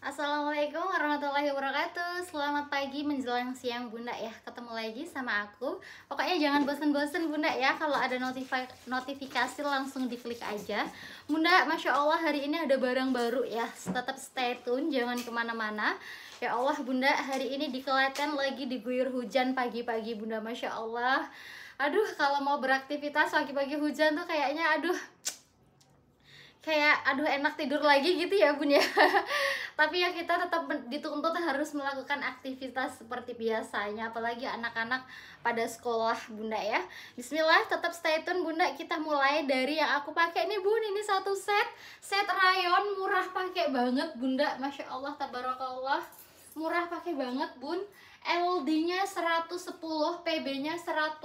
Assalamualaikum warahmatullahi wabarakatuh Selamat pagi menjelang siang bunda ya Ketemu lagi sama aku Pokoknya jangan bosen-bosen bunda ya Kalau ada notif notifikasi langsung diklik aja Bunda Masya Allah hari ini ada barang baru ya Tetap stay tune jangan kemana-mana Ya Allah bunda hari ini di kelaten lagi diguyur hujan pagi-pagi bunda Masya Allah Aduh kalau mau beraktivitas pagi-pagi hujan tuh kayaknya aduh kayak aduh enak tidur lagi gitu ya bun ya tapi ya kita tetap dituntut harus melakukan aktivitas seperti biasanya apalagi anak-anak pada sekolah bunda ya Bismillah tetap stay tune bunda kita mulai dari yang aku pakai nih bun ini satu set set rayon murah pakai banget bunda Masya Allah tabarakallah murah pakai banget bun LD nya 110 PB nya 100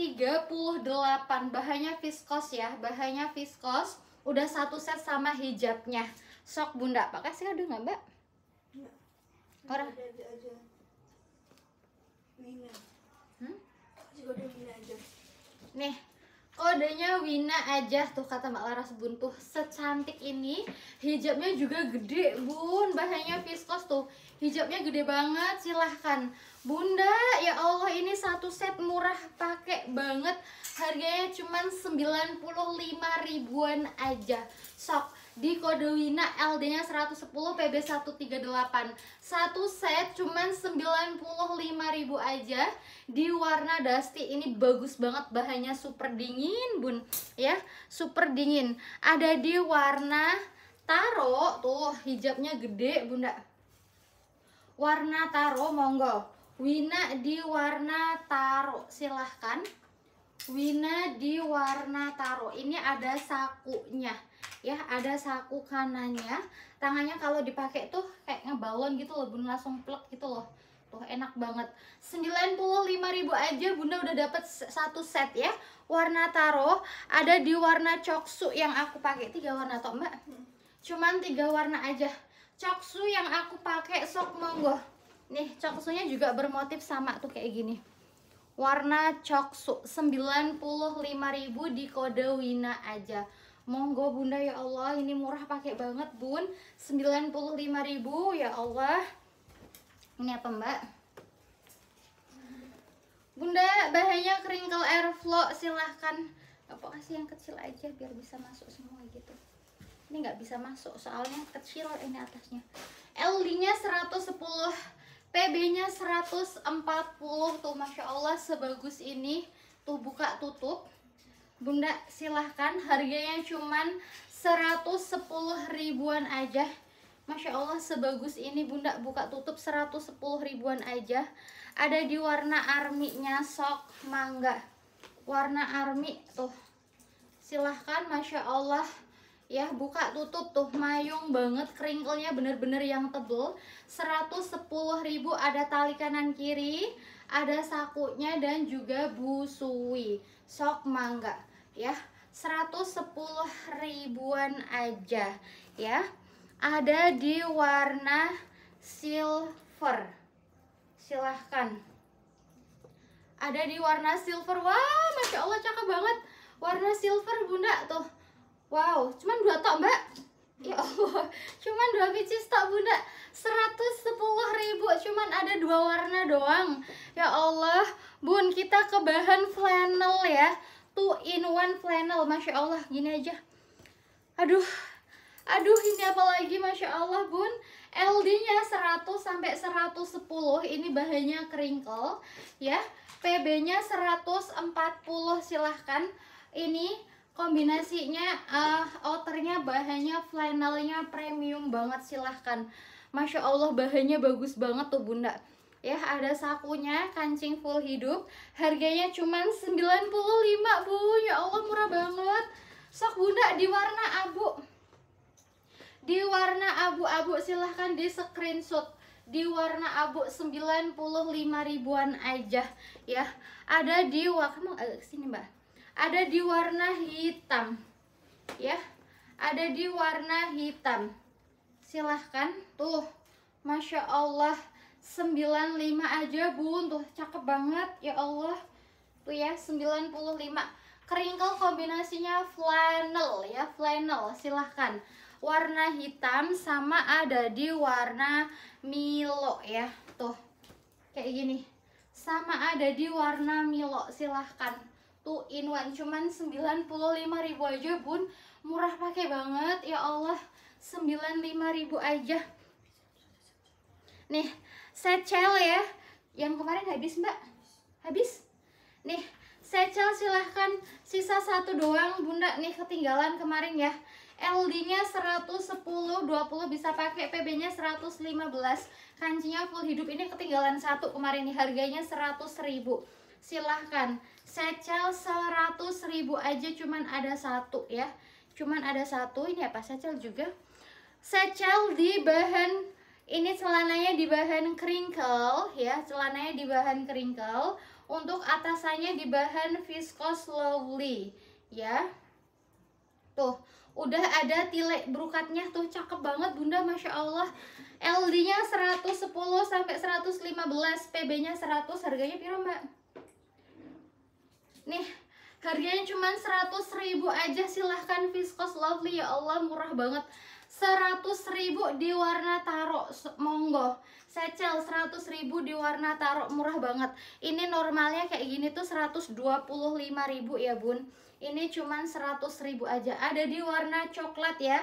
38 bahannya viskos ya bahannya viskos udah satu set sama hijabnya sok bunda pakai sih aduh ya, nggak mbak orang hmm? nih kodenya Wina aja tuh kata Mbak Laras buntuh secantik ini hijabnya juga gede bun bahannya viskos tuh hijabnya gede banget silahkan Bunda, ya Allah ini satu set murah pakai banget. Harganya cuma 95 ribuan aja. Sok di kode Wina LD-nya 110 PB 138. Satu set cuma 95 ribu aja di warna dusty. Ini bagus banget bahannya super dingin, Bun. Ya, super dingin. Ada di warna taro tuh hijabnya gede, Bunda. Warna taro monggo Wina di warna taro, silahkan. Wina di warna taro. Ini ada sakunya, ya, ada saku kanannya. Tangannya kalau dipakai tuh kayak ngebalon gitu loh, bun langsung plek gitu loh. Tuh enak banget. 95.000 aja Bunda udah dapet satu set ya. Warna taro ada di warna coksu yang aku pakai tiga warna toh, Mbak. Hmm. Cuman tiga warna aja. Coksu yang aku pakai sok monggo Nih, coksunya juga bermotif sama tuh kayak gini. Warna coksu 95.000 di kode Wina aja. Monggo Bunda ya Allah, ini murah pakai banget, Bun. 95.000 ya Allah. Ini apa, Mbak? Bunda, bahannya crinkle airflow, silahkan apa kasih yang kecil aja biar bisa masuk semua gitu ini nggak bisa masuk soalnya kecil ini atasnya LD nya 110 PB-nya 140 tuh Masya Allah sebagus ini tuh buka tutup Bunda silahkan harganya cuman 110 ribuan aja Masya Allah sebagus ini bunda buka tutup 110 ribuan aja Ada di warna arminya sok mangga Warna army tuh Silahkan Masya Allah ya buka tutup tuh mayung banget kringlenya bener-bener yang tebel 110.000 ada tali kanan kiri ada sakunya dan juga busui sok mangga ya 110 ribuan aja ya ada di warna silver silahkan ada di warna silver wah masya Allah cakep banget warna silver bunda tuh wow cuman dua tok mbak ya allah cuman dua biji stok bunda 110 ribu cuman ada dua warna doang ya allah bun kita ke bahan flannel ya two in one flannel masya allah gini aja aduh aduh ini apa lagi masya allah bun LD nya 100 sampai 110 ini bahannya kerinkel ya PB nya 140 silahkan ini kombinasinya uh, eh, outernya bahannya flanelnya premium banget silahkan Masya Allah bahannya bagus banget tuh bunda ya ada sakunya kancing full hidup harganya cuman 95 bu ya Allah murah banget sok bunda di warna abu di warna abu-abu silahkan di screenshot di warna abu 95 ribuan aja ya ada di wah eh, kamu sini mbak ada di warna hitam ya ada di warna hitam silahkan tuh Masya Allah 95 aja bun tuh cakep banget ya Allah tuh ya 95 keringkel kombinasinya flannel ya flannel silahkan warna hitam sama ada di warna Milo ya tuh kayak gini sama ada di warna Milo silahkan 2 in 1 cuman 95 ribu aja bun murah pakai banget ya Allah 95 ribu aja nih cel ya yang kemarin habis mbak habis nih cel silahkan sisa satu doang bunda nih ketinggalan kemarin ya LD nya 110 20 bisa pakai PB nya 115 kancinya full hidup ini ketinggalan satu kemarin nih harganya 100 ribu silahkan secel 100 ribu aja cuman ada satu ya cuman ada satu ini apa secel juga secel di bahan ini celananya di bahan crinkle ya celananya di bahan crinkle untuk atasannya di bahan viscose lovely ya tuh udah ada tilek brukatnya tuh cakep banget bunda masya Allah LD nya 110 sampai 115 PB nya 100 harganya piro mbak Nih, harganya cuma 100 ribu aja. Silahkan Viscose Lovely. Ya Allah, murah banget. 100 ribu di warna taro monggo secel 100 ribu di warna taro murah banget ini normalnya kayak gini tuh 125 ribu ya bun ini cuma 100 ribu aja ada di warna coklat ya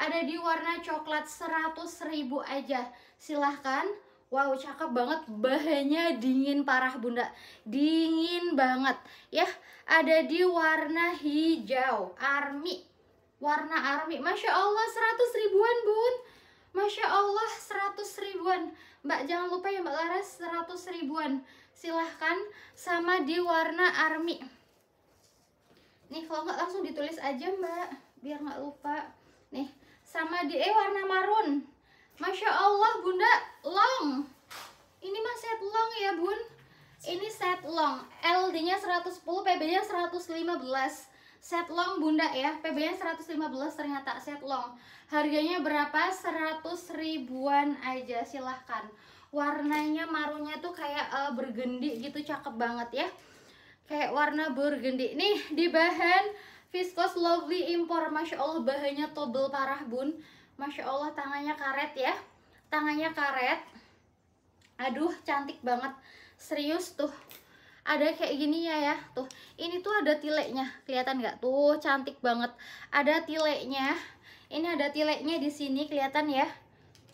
ada di warna coklat 100 ribu aja silahkan Wow, cakep banget. Bahannya dingin parah, Bunda. Dingin banget. Ya, ada di warna hijau, army. Warna army. Masya Allah, 100 ribuan, Bun. Masya Allah, 100 ribuan. Mbak, jangan lupa ya, Mbak Laras, 100 ribuan. Silahkan sama di warna army. Nih, kalau nggak langsung ditulis aja, Mbak. Biar nggak lupa. Nih, sama di eh warna marun. Masya Allah bunda long ini mah set long ya bun ini set long LD nya 110 PB nya 115 set long bunda ya PB nya 115 ternyata set long harganya berapa 100 ribuan aja silahkan warnanya marunya tuh kayak uh, bergendi gitu cakep banget ya kayak warna bergendik. nih di bahan viscose lovely impor masya allah bahannya tobel parah bun Masya Allah tangannya karet ya tangannya karet aduh cantik banget serius tuh ada kayak gini ya ya tuh ini tuh ada tileknya kelihatan gak? tuh cantik banget ada tileknya ini ada tileknya di sini kelihatan ya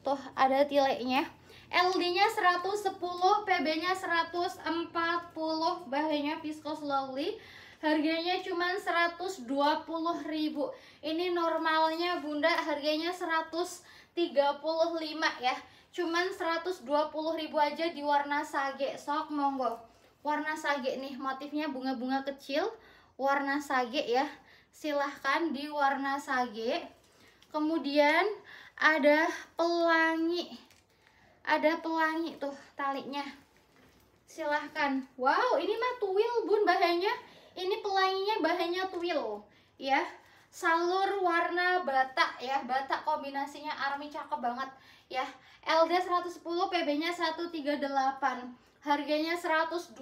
tuh ada tileknya LD-nya 110, PB-nya 140, bahannya viscose Slowly harganya cuma 120.000 ini normalnya bunda harganya 135 ya cuman 120.000 aja di warna sage sok monggo warna sage nih motifnya bunga-bunga kecil warna sage ya silahkan di warna sage kemudian ada pelangi ada pelangi tuh talinya silahkan wow ini mah tuil bun bahannya ini pelanginya bahannya twill ya. Salur warna batak ya, batak kombinasinya army cakep banget ya. LD 110, PB-nya 138. Harganya 120.000,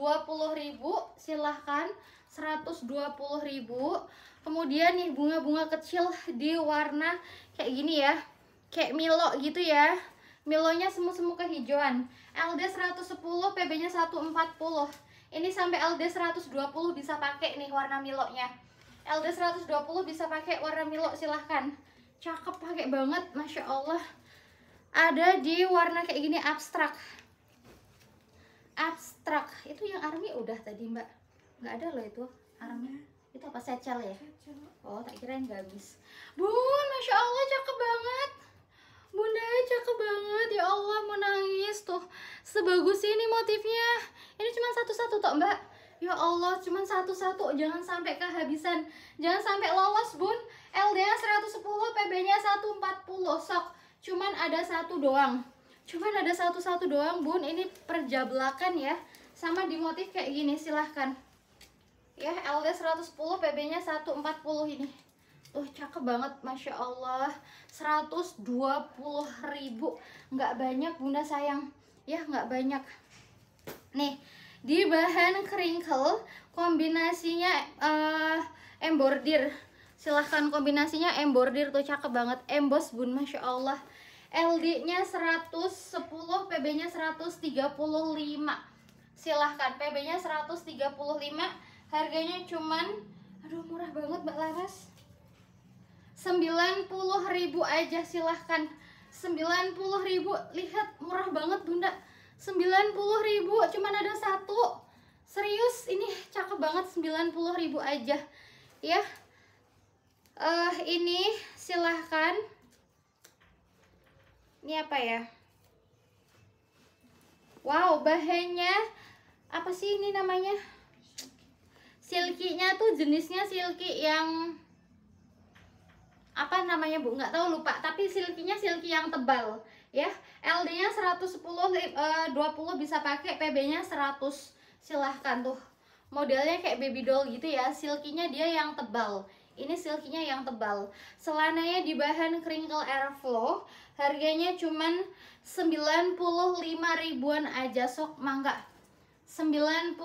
silahkan 120.000. Kemudian nih bunga-bunga kecil di warna kayak gini ya. Kayak Milo gitu ya. Milonya semu-semu kehijauan. LD 110, PB-nya 140 ini sampai LD120 bisa pakai nih warna miloknya LD120 bisa pakai warna milok silahkan cakep pakai banget Masya Allah ada di warna kayak gini abstrak abstrak itu yang army udah tadi mbak Gak ada loh itu army iya. itu apa secel ya oh tak kira nggak habis bun masya allah cakep banget Bunda cakep banget ya Allah mau nangis tuh sebagus ini motifnya ini cuma satu-satu tok mbak ya Allah cuma satu-satu jangan sampai kehabisan jangan sampai lolos bun LDA 110 PB nya 140 sok cuman ada satu doang cuman ada satu-satu doang bun ini perjablakan ya sama di motif kayak gini silahkan ya LD 110 PB nya 140 ini Tuh oh, cakep banget Masya Allah 120 ribu Nggak banyak bunda sayang Ya nggak banyak Nih di bahan kerinkel kombinasinya uh, embordir silahkan kombinasinya embordir tuh cakep banget emboss bun Masya Allah LD nya 110 PB nya 135 silahkan PB nya 135 harganya cuman aduh murah banget Mbak Laras 90 ribu aja silahkan 90 ribu lihat murah banget bunda 90 ribu cuman ada satu serius ini cakep banget 90 ribu aja ya uh, ini silahkan ini apa ya wow bahannya apa sih ini namanya silkinya tuh jenisnya silki yang apa namanya bu nggak tahu lupa tapi silkinya silki yang tebal ya LD nya 110 20 bisa pakai PB nya 100 silahkan tuh modelnya kayak baby doll gitu ya silkinya dia yang tebal ini silkinya yang tebal selananya di bahan crinkle airflow harganya cuman 95 ribuan aja sok mangga 95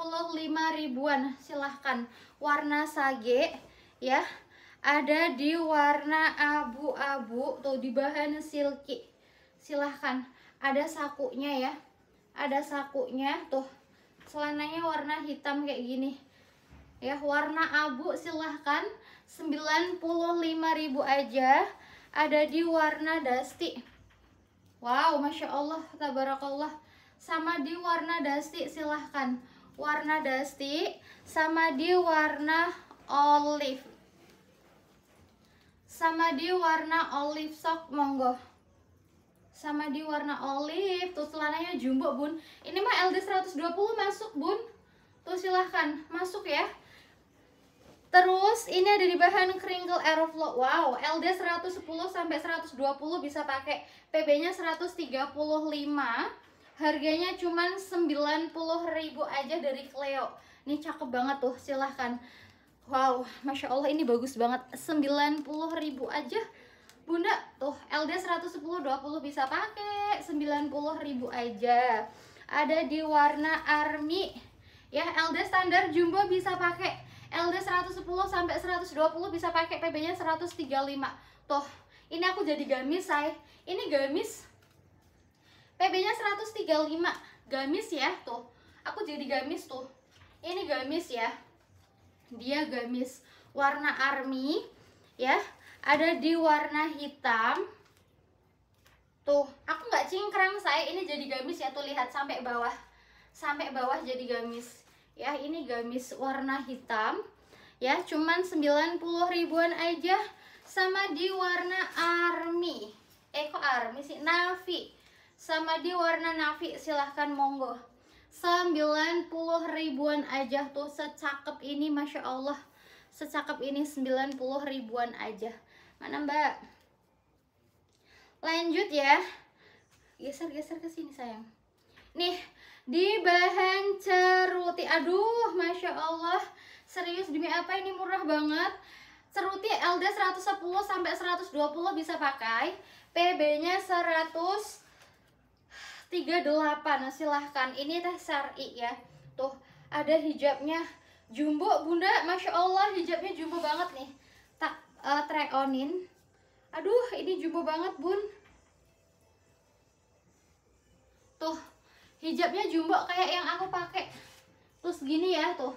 ribuan silahkan warna sage ya ada di warna abu-abu tuh di bahan silky silahkan ada sakunya ya ada sakunya tuh selananya warna hitam kayak gini ya warna abu silahkan 95.000 aja ada di warna dusty wow masya allah tabarakallah sama di warna dusty silahkan warna dusty sama di warna olive sama di warna olive sok monggo sama di warna olive tuh celananya jumbo bun ini mah LD 120 masuk bun tuh silahkan masuk ya terus ini ada di bahan kringle aeroflow wow LD 110 sampai 120 bisa pakai PB nya 135 harganya cuman 90.000 aja dari Cleo nih cakep banget tuh silahkan Wow, Masya Allah ini bagus banget 90 ribu aja Bunda, tuh LD 110, 20 bisa pakai 90 ribu aja Ada di warna army Ya, LD standar jumbo bisa pakai LD 110 sampai 120 bisa pakai PB-nya 135 Tuh, ini aku jadi gamis Say, Ini gamis PB-nya 135 Gamis ya, tuh Aku jadi gamis tuh Ini gamis ya dia gamis warna army ya ada di warna hitam tuh aku nggak cingkrang saya ini jadi gamis ya tuh lihat sampai bawah sampai bawah jadi gamis ya ini gamis warna hitam ya cuman 90 ribuan aja sama di warna army eh kok army sih navy sama di warna navy silahkan monggo sembilan puluh ribuan aja tuh secakep ini Masya Allah secakep ini sembilan puluh ribuan aja mana mbak lanjut ya geser geser ke sini sayang nih di bahan ceruti aduh Masya Allah serius demi apa ini murah banget ceruti LD 110 sampai 120 bisa pakai PB nya 100 38 nah, silahkan ini teh sari ya tuh ada hijabnya jumbo bunda masya allah hijabnya jumbo banget nih tak uh, eh, try onin aduh ini jumbo banget bun tuh hijabnya jumbo kayak yang aku pakai terus gini ya tuh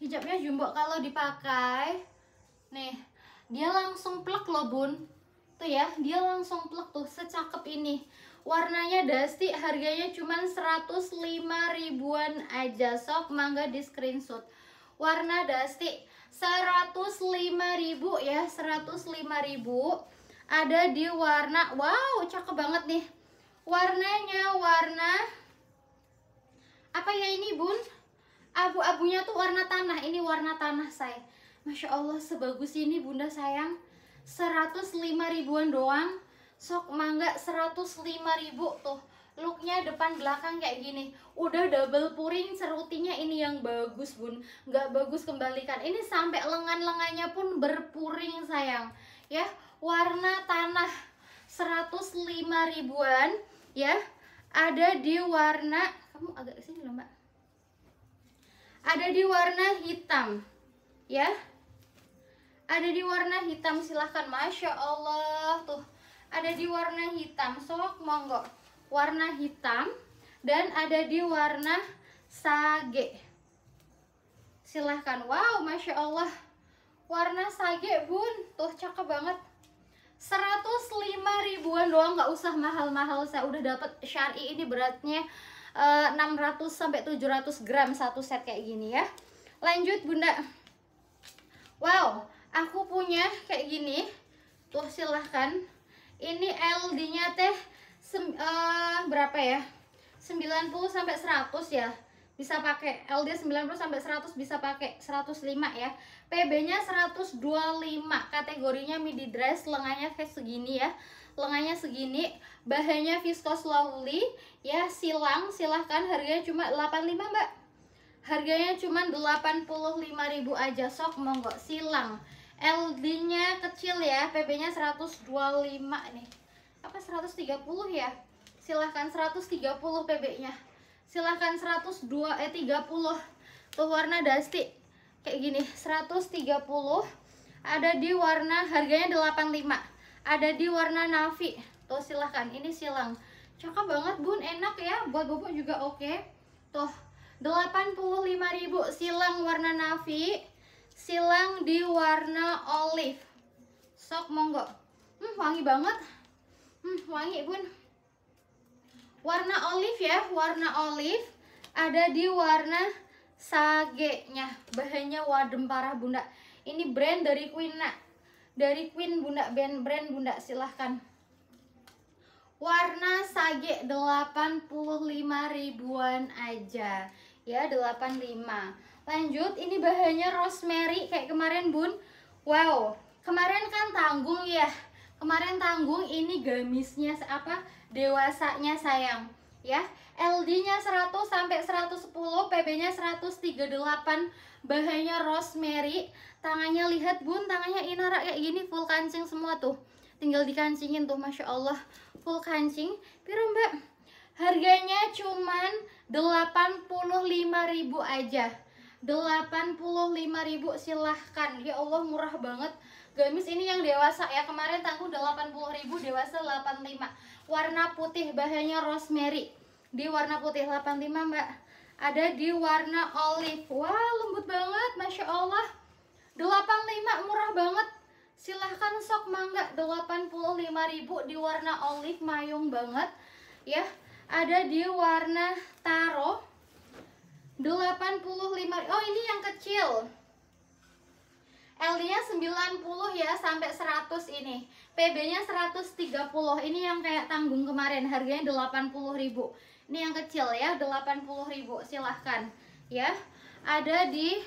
hijabnya jumbo kalau dipakai nih dia langsung plek loh bun tuh ya dia langsung plek tuh secakep ini warnanya dusty harganya cuma 105 ribuan aja sok mangga di screenshot warna dusty 105 ribu ya 105 ribu ada di warna wow cakep banget nih warnanya warna apa ya ini bun abu-abunya tuh warna tanah ini warna tanah saya Masya Allah sebagus ini bunda sayang 105 ribuan doang sok mangga 105 ribu tuh looknya depan belakang kayak gini udah double puring serutinya ini yang bagus bun nggak bagus kembalikan ini sampai lengan-lengannya pun berpuring sayang ya warna tanah 105 ribuan ya ada di warna kamu agak kesini loh mbak ada di warna hitam ya ada di warna hitam silahkan Masya Allah tuh ada di warna hitam sok monggo warna hitam dan ada di warna sage silahkan wow masya allah warna sage bun tuh cakep banget 105 ribuan doang nggak usah mahal-mahal saya udah dapat syari ini beratnya 600 eh, sampai 700 gram satu set kayak gini ya lanjut bunda wow aku punya kayak gini tuh silahkan ini LD-nya teh uh, berapa ya 90 sampai 100 ya bisa pakai LD 90 sampai 100 bisa pakai 105 ya PB-nya 125 kategorinya midi dress lengannya kayak segini ya lengannya segini bahannya viscose lovely ya silang silahkan harganya cuma 85 mbak harganya cuma 85.000 aja sok monggo silang LD-nya kecil ya, PB-nya 125 nih. Apa 130 ya? Silahkan 130 PB-nya. Silahkan 102 eh 30. Tuh warna dusty. Kayak gini, 130 ada di warna harganya 85. Ada di warna navy. Tuh silahkan, ini silang. Cakep banget Bun, enak ya. Buat bobo juga oke. Okay. Tuh, 85.000 silang warna navy silang di warna olive sok monggo hmm, wangi banget hmm, wangi pun warna olive ya warna olive ada di warna sage nya bahannya wadem parah bunda ini brand dari Queen nak dari Queen bunda band brand bunda silahkan warna sage 85 ribuan aja ya 85 lanjut ini bahannya rosemary kayak kemarin bun wow kemarin kan tanggung ya kemarin tanggung ini gamisnya apa dewasanya sayang ya LD nya 100 sampai 110 PB nya 138 bahannya rosemary tangannya lihat bun tangannya inara kayak gini full kancing semua tuh tinggal dikancingin tuh Masya Allah full kancing biru mbak harganya cuman 85.000 aja 85.000 silahkan ya Allah murah banget gamis ini yang dewasa ya kemarin tangguh 80.000 dewasa 85 warna putih bahannya rosemary di warna putih 85 mbak ada di warna olive wah lembut banget Masya Allah 85 murah banget silahkan sok mangga 85.000 di warna olive mayung banget ya ada di warna taro 85 oh ini yang kecil L nya 90 ya sampai 100 ini PB nya 130 ini yang kayak tanggung kemarin harganya 80.000 ini yang kecil ya 80.000 silahkan ya ada di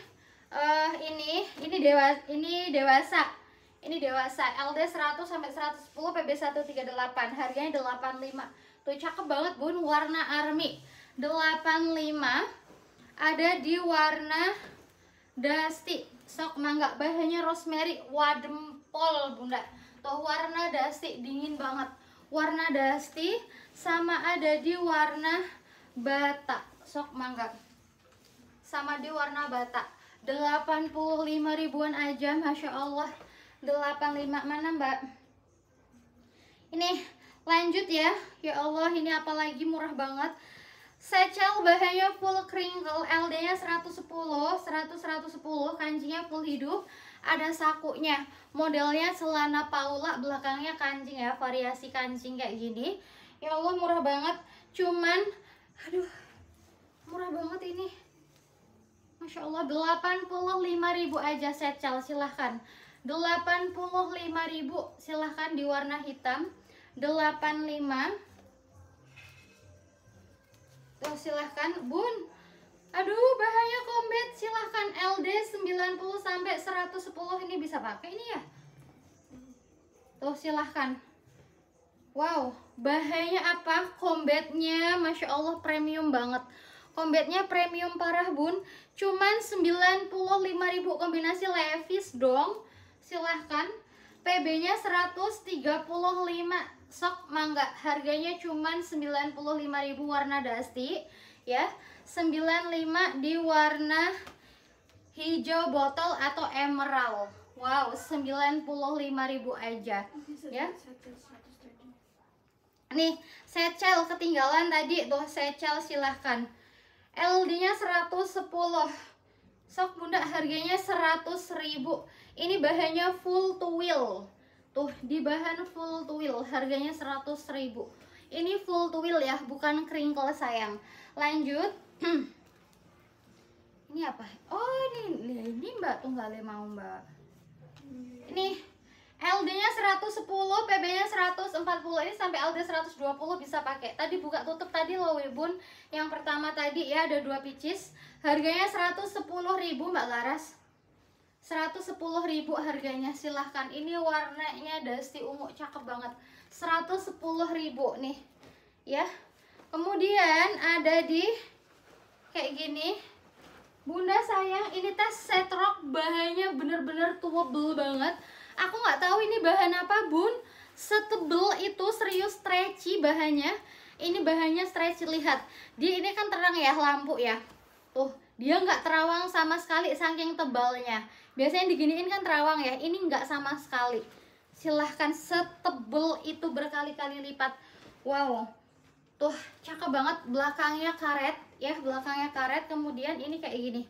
uh, ini ini dewa ini dewasa ini dewasa LD 100 sampai 110 PB 138 harganya 85 tuh cakep banget bun warna army 85 ada di warna dusty sok mangga bahannya rosemary wadempol bunda tuh warna dusty dingin banget warna dusty sama ada di warna bata sok mangga sama di warna bata 85 ribuan aja Masya Allah 85 mana mbak ini lanjut ya ya Allah ini apalagi murah banget Secel bahannya full kringle, LD-nya 110, 100 110, kancingnya full hidup, ada sakunya. Modelnya celana Paula, belakangnya kancing ya, variasi kancing kayak gini. Ya Allah murah banget, cuman aduh murah banget ini. Masya Allah 85.000 aja secel, silahkan 85.000 silahkan di warna hitam 85 Tuh oh, silahkan Bun. Aduh bahaya kombet. Silahkan LD 90 sampai 110 ini bisa pakai ini ya. Tuh silahkan. Wow, bahaya apa kombetnya? Masya Allah premium banget. Kombetnya premium parah bun. Cuman 95.000 kombinasi Levi's dong. Silahkan. PB-nya 135 sok mangga harganya cuman 95.000 warna dusty ya 95 di warna hijau botol atau emerald wow 95.000 aja ya nih secel ketinggalan tadi tuh secel silahkan LD nya 110 sok bunda harganya 100.000 ini bahannya full to wheel Tuh, di bahan full twill, harganya seratus ribu Ini full twill ya, bukan crinkle sayang. Lanjut. ini apa? Oh, ini ini Mbak tunggal mau, Mbak. Ini LD-nya 110, PB-nya 140. Ini sampai LD 120 bisa pakai. Tadi buka tutup tadi loh, Wibun. Yang pertama tadi ya ada dua picis. Harganya 110.000, Mbak Laras. 110 ribu harganya silahkan ini warnanya dusty ungu cakep banget 110 ribu nih ya kemudian ada di kayak gini Bunda sayang ini tas setrok bahannya bener-bener tebel banget aku nggak tahu ini bahan apa bun setebel itu serius stretchy bahannya ini bahannya stretchy lihat dia ini kan terang ya lampu ya tuh dia nggak terawang sama sekali saking tebalnya biasanya diginiin kan terawang ya ini nggak sama sekali silahkan setebel itu berkali-kali lipat wow tuh cakep banget belakangnya karet ya belakangnya karet kemudian ini kayak gini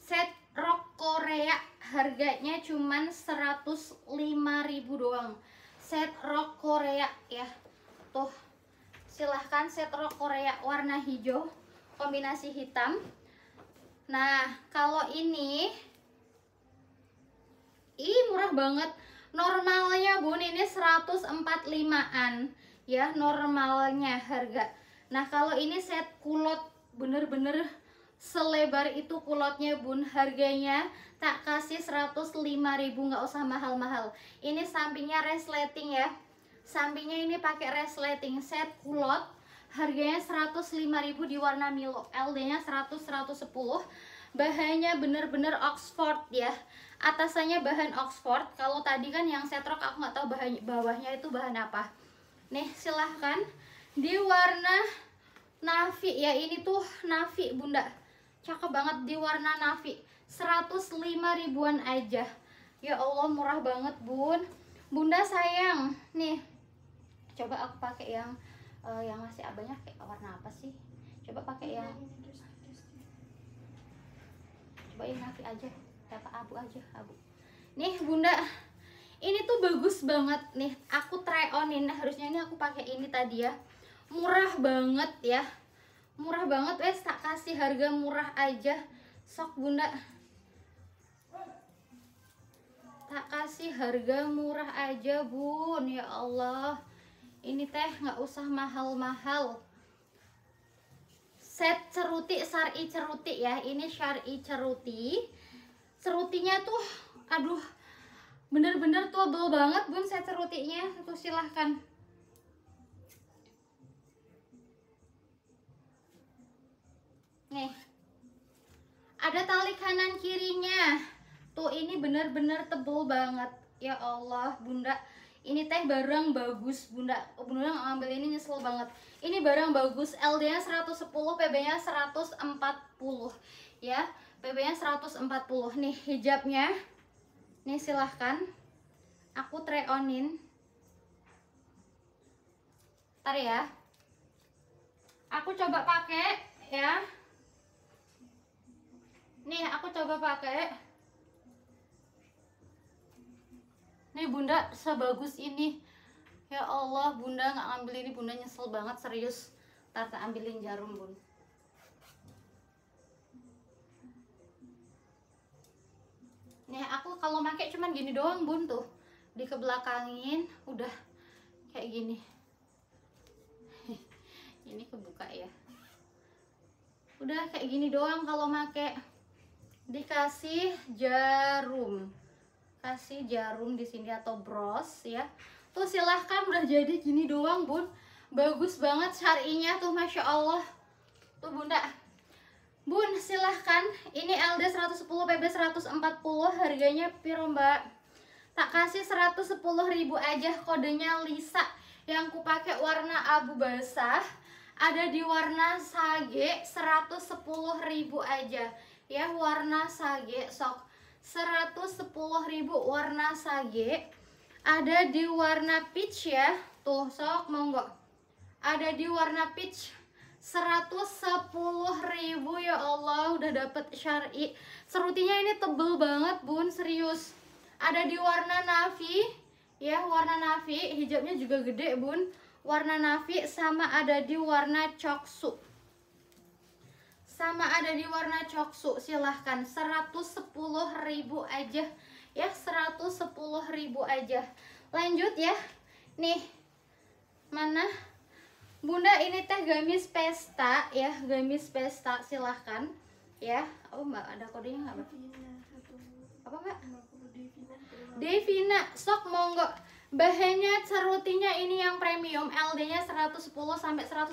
set rok korea harganya cuman 105.000 doang set rok korea ya tuh silahkan set rok korea warna hijau kombinasi hitam Nah, kalau ini Ih, murah banget. Normalnya Bun ini 145-an ya, normalnya harga. Nah, kalau ini set kulot bener-bener selebar itu kulotnya Bun. Harganya tak kasih ribu nggak usah mahal-mahal. Ini sampingnya resleting ya. Sampingnya ini pakai resleting set kulot harganya 105.000 di warna Milo LD-nya 100 110 bahannya bener-bener Oxford ya atasannya bahan Oxford kalau tadi kan yang setrok aku nggak tahu bahan bawahnya itu bahan apa nih silahkan di warna navy ya ini tuh navy bunda cakep banget di warna navy 105 ribuan aja ya Allah murah banget bun bunda sayang nih coba aku pakai yang uh, yang masih abahnya kayak warna apa sih coba pakai yang iya, iya, coba yang nafi aja apa abu aja abu nih bunda ini tuh bagus banget nih aku try onin harusnya ini aku pakai ini tadi ya murah banget ya murah banget wes tak kasih harga murah aja sok bunda tak kasih harga murah aja bun ya Allah ini teh nggak usah mahal-mahal set ceruti syari ceruti ya ini syari ceruti cerutinya tuh aduh bener-bener tebel banget bun set cerutinya tuh silahkan nih ada tali kanan kirinya tuh ini bener-bener tebel banget ya Allah bunda ini teh barang bagus bunda bunda ngambil ini nyesel banget ini barang bagus LD nya 110 PB nya 140 ya PB nya 140 nih hijabnya nih silahkan aku try onin ntar ya aku coba pakai ya nih aku coba pakai nih eh, bunda sebagus ini ya Allah bunda nggak ngambil ini bunda nyesel banget serius tata ambilin jarum bun nih aku kalau pakai cuman gini doang bun tuh dikebelakangin udah kayak gini ini kebuka ya udah kayak gini doang kalau make dikasih jarum kasih jarum di sini atau bros ya tuh silahkan udah jadi gini doang bun bagus banget syarinya tuh masya allah tuh bunda bun silahkan ini LD 110 PB 140 harganya piro mbak tak kasih 110 ribu aja kodenya Lisa yang kupakai warna abu basah ada di warna sage 110 ribu aja ya warna sage sok ribu warna sage ada di warna peach ya tuh sok monggo ada di warna peach ribu ya Allah udah dapet syari serutinya ini tebel banget bun serius ada di warna navy ya warna navy hijabnya juga gede bun warna navy sama ada di warna coksu sama ada di warna coksu silahkan 110.000 aja ya 110.000 aja lanjut ya nih mana Bunda ini teh gamis pesta ya gamis pesta silahkan ya oh mbak ada kodenya nggak mbak apa mbak Devina sok monggo bahannya serutinya ini yang premium LD nya 110 sampai 120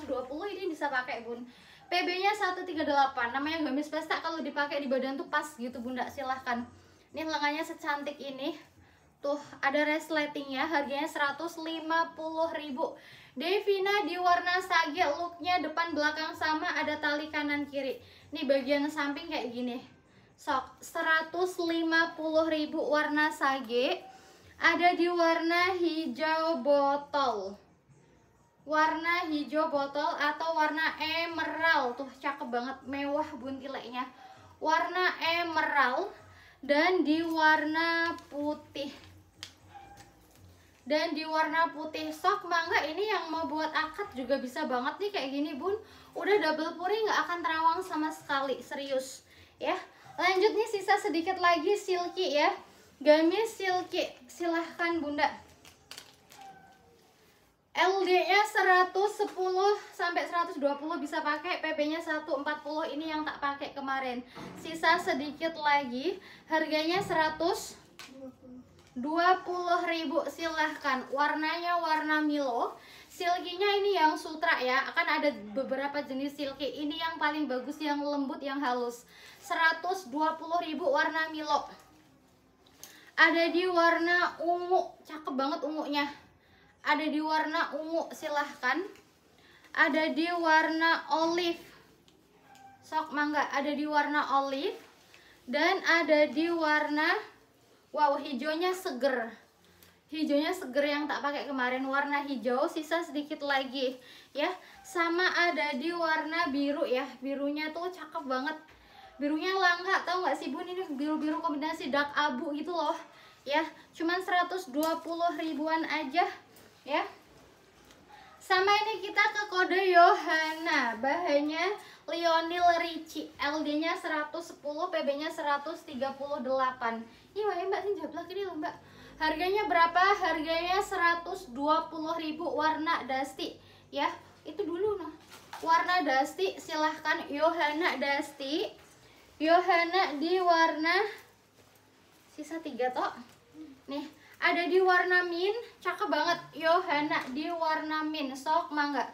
ini bisa pakai bun PB-nya 138, namanya gamis pesta kalau dipakai di badan tuh pas gitu bunda, silahkan Ini lengannya secantik ini Tuh, ada resletingnya, harganya 150.000 Devina di warna sage, looknya depan belakang sama, ada tali kanan kiri Nih bagian samping kayak gini Sok, 150.000 warna sage Ada di warna hijau botol warna hijau botol atau warna emerald tuh cakep banget mewah buntileknya warna emerald dan di warna putih dan di warna putih sok mangga ini yang mau buat akad juga bisa banget nih kayak gini bun udah double puri nggak akan terawang sama sekali serius ya lanjut nih sisa sedikit lagi silky ya gamis silky silahkan bunda LDE 110 sampai 120 bisa pakai, PP-nya 140 ini yang tak pakai kemarin. Sisa sedikit lagi, harganya 100 ribu silahkan warnanya warna Milo silkinya ini yang sutra ya akan ada beberapa jenis silki. ini yang paling bagus yang lembut yang halus 120.000 warna Milo ada di warna ungu cakep banget ungunya ada di warna ungu silahkan ada di warna olive sok mangga ada di warna olive dan ada di warna wow hijaunya seger hijaunya seger yang tak pakai kemarin warna hijau sisa sedikit lagi ya sama ada di warna biru ya birunya tuh cakep banget birunya langka tau gak sih bun ini biru-biru kombinasi dark abu gitu loh ya cuman 120 ribuan aja ya sama ini kita ke kode Yohana bahannya Lionel Richie LD nya 110 PB nya 138 iya mbak ini jablak ini loh mbak harganya berapa harganya 120.000 warna dusty ya itu dulu nah warna dusty silahkan Yohana dusty Yohana di warna sisa tiga tok nih ada di warna min cakep banget Yohana diwarna min sok mangga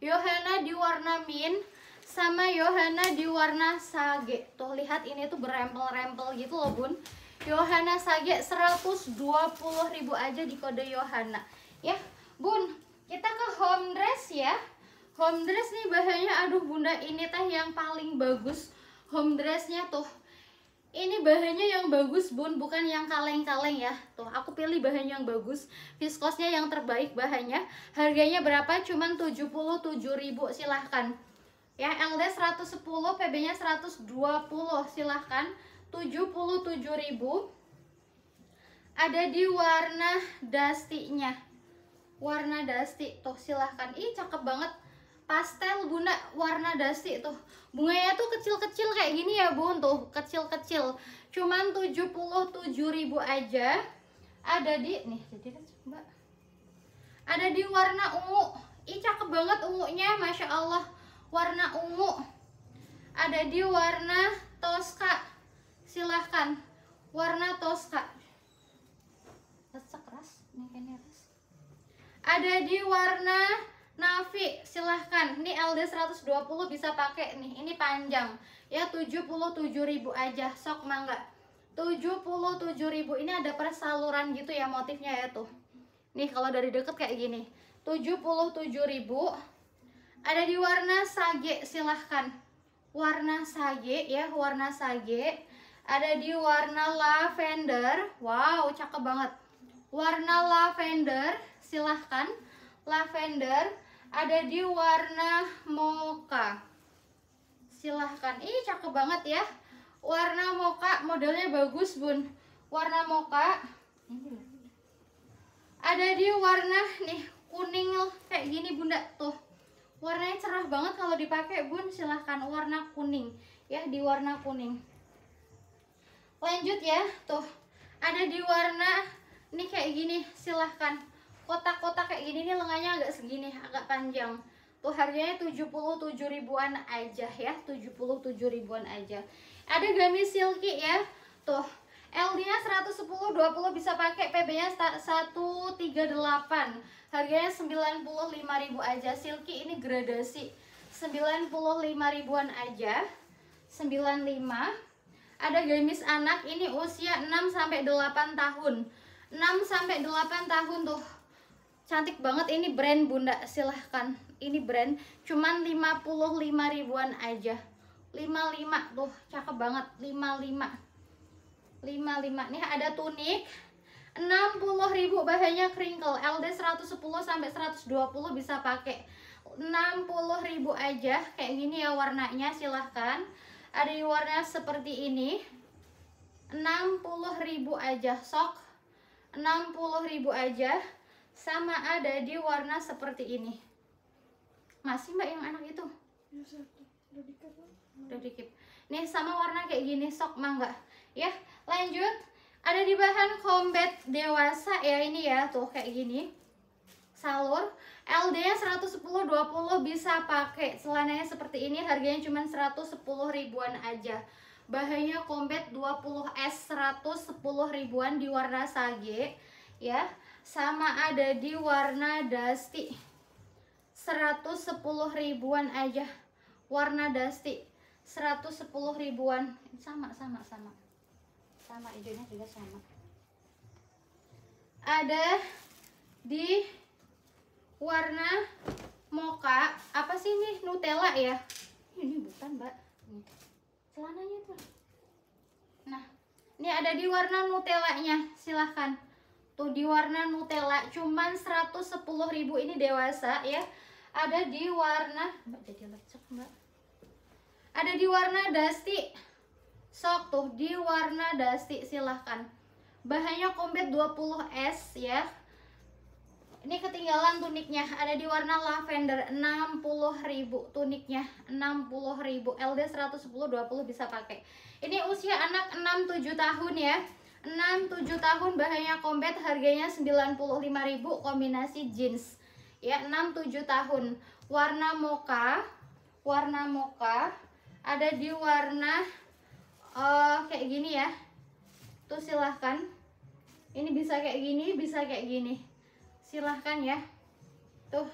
Yohana diwarna min sama Yohana diwarna sage tuh lihat ini tuh berempel-rempel gitu loh bun Yohana sage ribu aja di kode Yohana ya bun kita ke home dress ya home dress nih bahannya aduh bunda ini teh yang paling bagus home dressnya tuh ini bahannya yang bagus bun bukan yang kaleng-kaleng ya tuh aku pilih bahan yang bagus viskosnya yang terbaik bahannya harganya berapa cuman 77.000 silahkan ya LD 110 PB nya 120 silahkan 77.000 ada di warna nya warna dusty tuh silahkan ih cakep banget pastel bunda warna dasi tuh bunganya tuh kecil-kecil kayak gini ya bun tuh kecil-kecil cuman 77.000 aja ada di nih jadi kan ada di warna ungu ih cakep banget ungunya masya Allah warna ungu ada di warna toska silahkan warna toska ini ada di warna Nafi, silahkan. Ini LD 120 bisa pakai nih. Ini panjang. Ya 77.000 aja. Sok mangga. 77.000. Ini ada persaluran gitu ya motifnya ya tuh. Nih kalau dari deket kayak gini. 77.000. Ada di warna sage, silahkan. Warna sage ya, warna sage. Ada di warna lavender. Wow, cakep banget. Warna lavender, silahkan. Lavender ada di warna mocha silahkan ih cakep banget ya warna mocha modelnya bagus bun warna mocha ada di warna nih kuning kayak gini bunda tuh warnanya cerah banget kalau dipakai bun silahkan warna kuning ya di warna kuning lanjut ya tuh ada di warna nih kayak gini silahkan kotak-kotak kayak gini nih lengannya agak segini agak panjang tuh harganya 77 ribuan aja ya 77 ribuan aja ada gamis silky ya tuh ld nya 110 20 bisa pakai PB nya 138 harganya 95.000 aja silky ini gradasi 95 ribuan aja 95 ada gamis anak ini usia 6 sampai 8 tahun 6 sampai 8 tahun tuh cantik banget ini brand bunda silahkan ini brand cuman 55 ribuan aja 55 tuh cakep banget 55 55 nih ada tunik 60 ribu bahannya crinkle LD 110 sampai 120 bisa pakai 60 ribu aja kayak gini ya warnanya silahkan ada warna seperti ini 60 ribu aja sok 60 ribu aja sama ada di warna seperti ini masih mbak yang anak itu udah dikit nih sama warna kayak gini sok mangga ya lanjut ada di bahan combat dewasa ya ini ya tuh kayak gini salur LD nya 110 20 bisa pakai celananya seperti ini harganya cuma 110 ribuan aja bahannya combat 20S 110 ribuan di warna sage ya sama ada di warna dusty 110 ribuan aja warna dusty 110 ribuan sama sama sama sama hijaunya juga sama ada di warna mocha apa sih ini Nutella ya ini bukan mbak celananya tuh nah ini ada di warna Nutellanya silahkan Tuh di warna Nutella cuman 110.000 ini dewasa ya. Ada di warna Mbak jadi lecek, Mbak. Ada di warna dusty. Sok tuh di warna dusty silahkan. Bahannya komplit 20S ya. Ini ketinggalan tuniknya, ada di warna lavender 60.000 tuniknya, 60.000 LD 110 20 bisa pakai. Ini usia anak 6 7 tahun ya. 6 7 tahun bahannya combat harganya 95.000 kombinasi jeans. Ya, 6 7 tahun. Warna moka, warna moka ada di warna uh, kayak gini ya. Tuh silahkan Ini bisa kayak gini, bisa kayak gini. Silahkan ya. Tuh.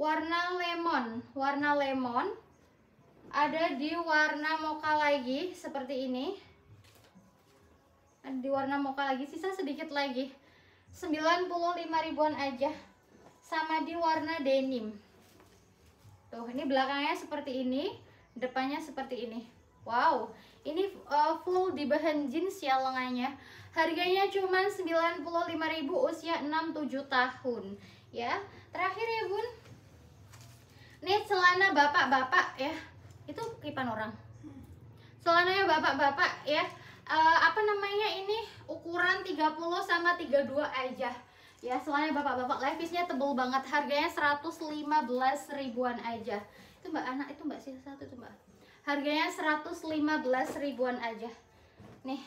Warna lemon, warna lemon ada di warna moka lagi seperti ini di warna mocha lagi sisa sedikit lagi 95 ribuan aja sama di warna denim tuh ini belakangnya seperti ini depannya seperti ini wow ini uh, full di bahan jeans ya lengannya harganya cuma 95 ribu usia 67 tahun ya terakhir ya bun ini celana bapak-bapak ya itu kipan orang celananya bapak-bapak ya uh, apa namanya ini ukuran 30 sama 32 aja ya soalnya bapak-bapak levisnya tebel banget harganya 115 ribuan aja itu mbak anak itu mbak sih satu itu mbak harganya 115 ribuan aja nih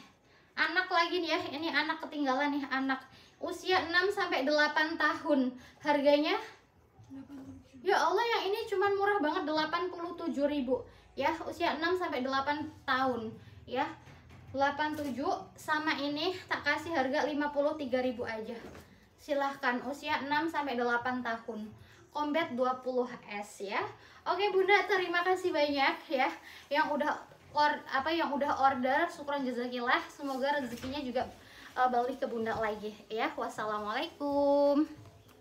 anak lagi nih ya ini anak ketinggalan nih anak usia 6 sampai 8 tahun harganya 87. ya Allah yang ini cuman murah banget 87.000 ya usia 6 sampai 8 tahun ya 87 sama ini tak kasih harga 53.000 aja silahkan usia 6 sampai 8 tahun Combat 20S ya Oke Bunda terima kasih banyak ya yang udah or, apa yang udah order syukuran jazakillah semoga rezekinya juga uh, balik ke Bunda lagi ya wassalamualaikum